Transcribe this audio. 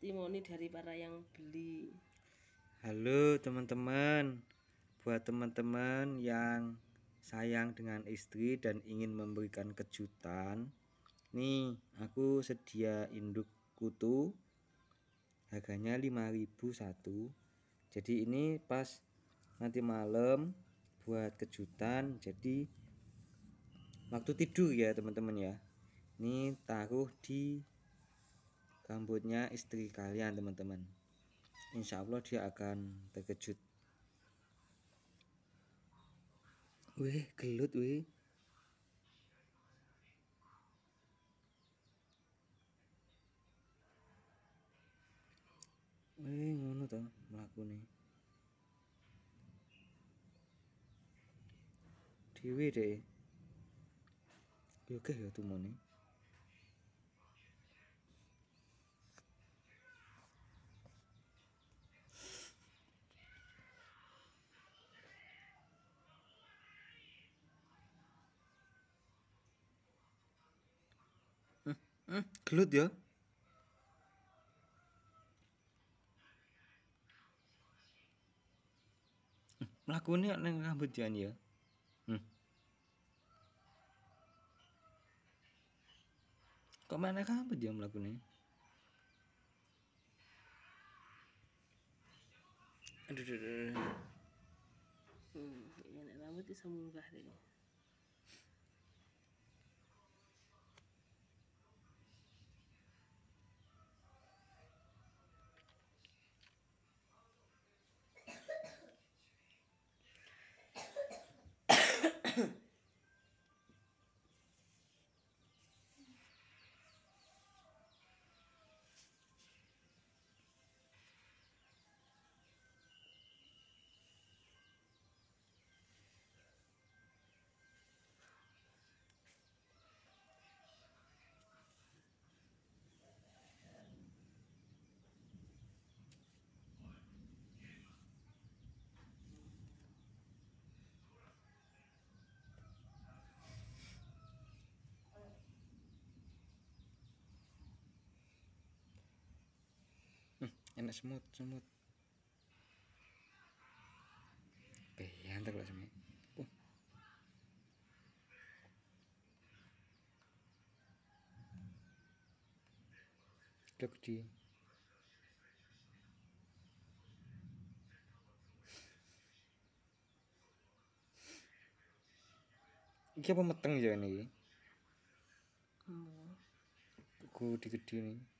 testimoni dari para yang beli halo teman-teman buat teman-teman yang sayang dengan istri dan ingin memberikan kejutan nih aku sedia induk kutu harganya 5001 jadi ini pas nanti malam buat kejutan jadi waktu tidur ya teman-teman ya ini taruh di rambutnya istri kalian teman-teman insya Allah dia akan terkejut Wih gelut wih. weh ngono to nih Diwe deh Yoke ya tuh tumone Hm, gelut ya. Mlakune nek nang rambut ya. Hmm. Kok mana rambut ya mlakune? Aduh, aduh, aduh. Hmm, ya, rambut bisa munggah deh. enak semut semut oke yang terlalu semut Jogji Ini apa mateng ya ini? Hmm. Gue di gede